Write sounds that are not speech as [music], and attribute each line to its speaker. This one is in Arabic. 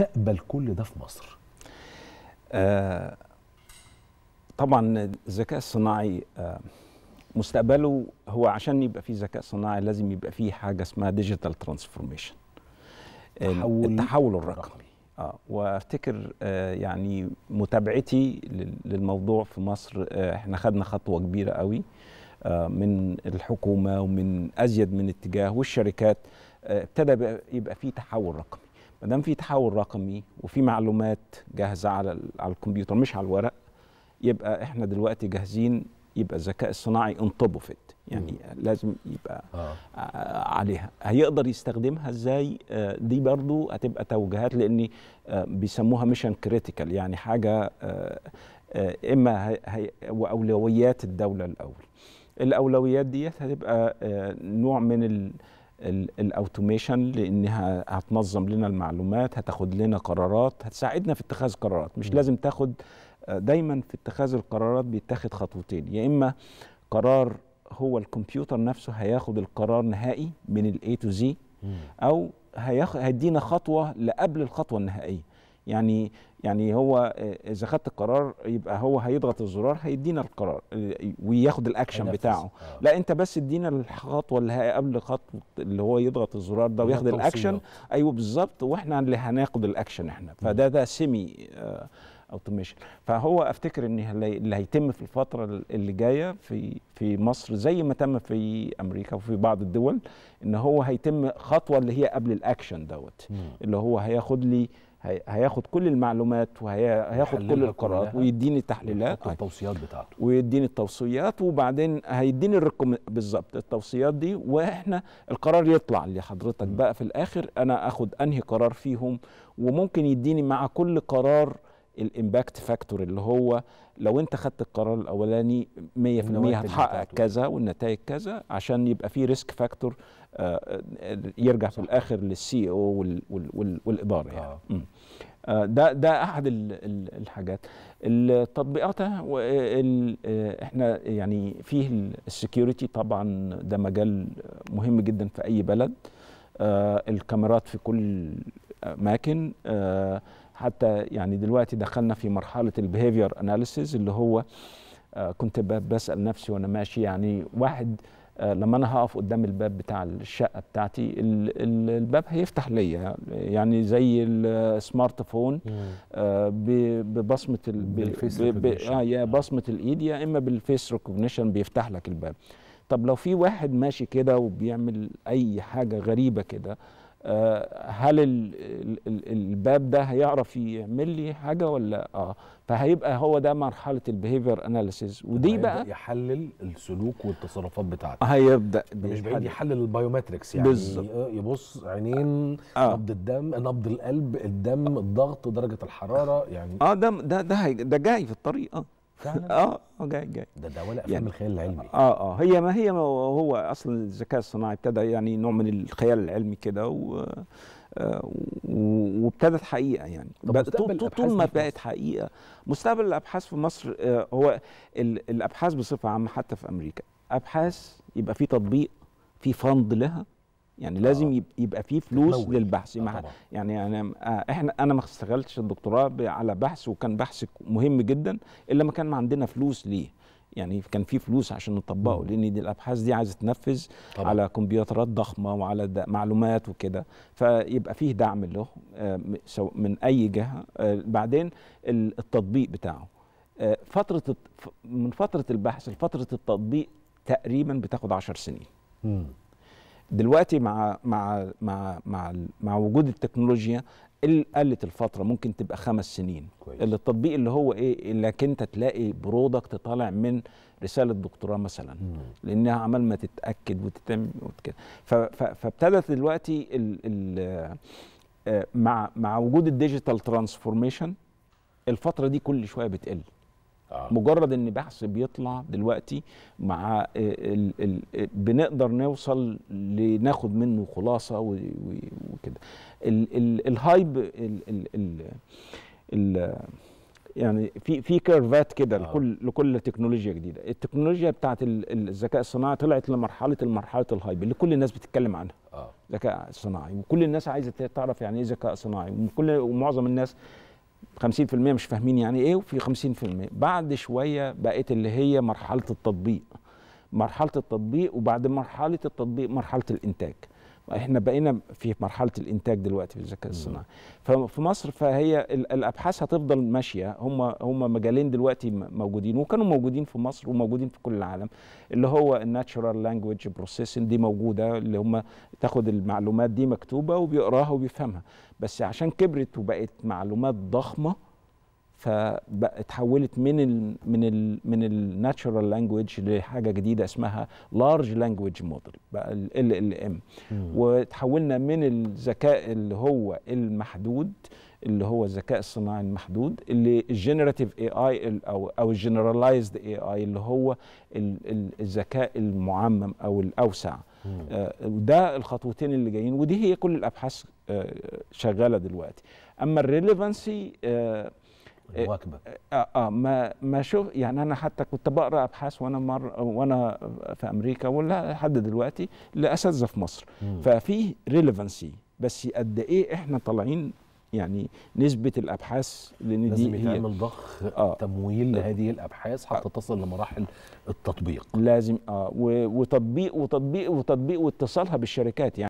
Speaker 1: مستقبل كل ده في مصر؟ آه طبعا الذكاء الصناعي آه مستقبله هو عشان يبقى فيه ذكاء صناعي لازم يبقى فيه حاجه اسمها ديجيتال ترانسفورميشن التحول الرقمي اه وافتكر آه يعني متابعتي للموضوع في مصر آه احنا خدنا خطوه كبيره قوي آه من الحكومه ومن ازيد من اتجاه والشركات آه، ابتدى يبقى فيه تحول رقمي ما دام في تحول رقمي وفي معلومات جاهزه على على الكمبيوتر مش على الورق يبقى احنا دلوقتي جاهزين يبقى الذكاء الصناعي انطبفت يعني م. لازم يبقى آه. آه. عليها هيقدر يستخدمها ازاي آه، دي برضو هتبقى توجيهات لان آه، بيسموها ميشن كريتيكال يعني حاجه اما هي واولويات الدوله الاول الاولويات ديت هتبقى نوع من ال الاوتوميشن لانها هتنظم لنا المعلومات هتاخد لنا قرارات هتساعدنا في اتخاذ قرارات مش م. لازم تاخد آه، دايما في اتخاذ القرارات بيتاخد خطوتين يا اما قرار هو الكمبيوتر نفسه هياخد القرار نهائي من الاي تو زي او هيدينا خطوه لقبل الخطوه النهائيه يعني يعني هو آه، اذا خدت القرار يبقى هو هيضغط الزرار هيدينا القرار آه، وياخد الاكشن بتاعه آه. لا انت بس ادينا الخطوه اللي هي قبل خطوه اللي هو يضغط الزرار ده وياخد الاكشن ايوه بالظبط واحنا اللي هناخد الاكشن احنا فده ده سيمي آه اوتوميشن فهو افتكر ان اللي هيتم في الفتره اللي جايه في في مصر زي ما تم في امريكا وفي بعض الدول ان هو هيتم خطوه اللي هي قبل الاكشن دوت اللي هو هياخد لي هياخد كل المعلومات وهياخد كل القرارات ويديني التحليلات التوصيات بتاعته ويديني التوصيات وبعدين هيديني الركم بالظبط التوصيات دي واحنا القرار يطلع لحضرتك بقى في الاخر انا اخد انهي قرار فيهم وممكن يديني مع كل قرار الامباكت فاكتور اللي هو لو انت خدت القرار الاولاني 100% هتحقق كذا والنتائج كذا عشان يبقى في ريسك فاكتور آه، يرجع في الاخر للسي e او والاداره يعني آه. آه. ده ده احد الحاجات التطبيقات آه، احنا يعني فيه السكيورتي طبعا ده مجال مهم جدا في اي بلد الكاميرات في كل اماكن حتى يعني دلوقتي دخلنا في مرحله البيهيفير اناليسيز اللي هو آه، كنت بسال نفسي وانا ماشي يعني واحد آه، لما انا هقف قدام الباب بتاع الشقه بتاعتي الباب هيفتح ليا يعني زي السمارت آه، فون ببصمه بالفيس آه يا بصمه الايد يا اما بالفيس ريكوجنيشن بيفتح لك الباب طب لو في واحد ماشي كده وبيعمل اي حاجه غريبه كده آه، هل الباب ده هيعرف يعمل لي حاجه ولا اه فهيبقى هو ده مرحله البيهيفير اناليسيز ودي بقى يحلل السلوك والتصرفات بتاعتك هيبدا مش بعيد يحلل البايومتركس يعني بالزبط. يبص عينين آه. نبض الدم نبض القلب الدم الضغط درجه الحراره يعني اه ده ده ده, ده جاي في الطريق اه فعلا [laughs] اه جاي جاي ده ده ولا افلام يعني الخيال العلمي اه اه هي ما هي ما هو اصلا الذكاء الصناعي ابتدى يعني نوع من الخيال العلمي كده و آه، وابتدت حقيقه يعني طول, طول ما بقت حقيقه مستقبل الابحاث في مصر آه، هو الابحاث بصفه عامه حتى في امريكا ابحاث يبقى في تطبيق في فند لها يعني لازم آه. يبقى فيه فلوس مولي. للبحث آه، مع يعني انا آه، احنا انا ما اشتغلتش الدكتوراه على بحث وكان بحث مهم جدا الا ما كان ما عندنا فلوس ليه يعني كان في فلوس عشان نطبقه لان دي الابحاث دي عايزه تنفذ طبعا. على كمبيوترات ضخمه وعلى معلومات وكده فيبقى فيه دعم له من اي جهه بعدين التطبيق بتاعه فتره من فتره البحث لفتره التطبيق تقريبا بتاخد 10 سنين م. دلوقتي مع مع مع مع مع وجود التكنولوجيا قلت الفتره ممكن تبقى خمس سنين كويس. اللي التطبيق اللي هو ايه انك انت تلاقي برودكت طالع من رساله دكتوراه مثلا مم. لانها عمال ما تتاكد وتتم وكده فابتدت دلوقتي الـ الـ آه، مع مع وجود الديجيتال ترانسفورميشن الفتره دي كل شويه بتقل آه. مجرد ان بحث بيطلع دلوقتي مع الـ الـ الـ بنقدر نوصل لناخد منه خلاصه وكده الهايب يعني في في كيرفات كده آه. لكل لكل تكنولوجيا جديده التكنولوجيا بتاعه الذكاء الصناعي طلعت لمرحله المرحله الهايب اللي كل الناس بتتكلم عنها آه. ذكاء آه. صناعي وكل الناس عايزه تعرف يعني ايه ذكاء صناعي وكل ومعظم الناس 50% مش فاهمين يعني ايه وفي 50% بعد شويه بقت اللي هي مرحله التطبيق مرحله التطبيق وبعد مرحله التطبيق مرحله الانتاج احنا بقينا في مرحله الانتاج دلوقتي في الذكاء الصناعي ففي مصر فهي الابحاث هتفضل ماشيه هم هم مجالين دلوقتي موجودين وكانوا موجودين في مصر وموجودين في كل العالم اللي هو الناتشورال لانجويج بروسيسنج دي موجوده اللي هم تاخد المعلومات دي مكتوبه وبيقراها وبيفهمها بس عشان كبرت وبقت معلومات ضخمه فاتحولت من الـ من الـ من الناتشرال لانجوج لحاجه جديده اسمها لارج لانجوج موديل بقى ال ال ام وتحولنا من الذكاء اللي هو المحدود اللي هو الذكاء الصناعي المحدود اللي الجنراتيف اي اي او او الجنرالايزد اي اي اللي هو الذكاء المعمم او الاوسع آه الخطوتين اللي جايين ودي هي كل الابحاث آه شغاله دلوقتي اما الريليفانسي آه إيه، المواكبه اه اه ما ما شوف يعني انا حتى كنت بقرا ابحاث وانا مر وانا في امريكا ولا لحد دلوقتي لاساتذه في مصر ففي ريليفنسي بس قد ايه احنا طالعين يعني نسبة الأبحاث لأن دي لازم هي يتعمل ضخ آه تمويل لهذه الأبحاث حتى آه. تصل لمراحل التطبيق لازم آه وتطبيق وتطبيق وتطبيق واتصالها بالشركات يعني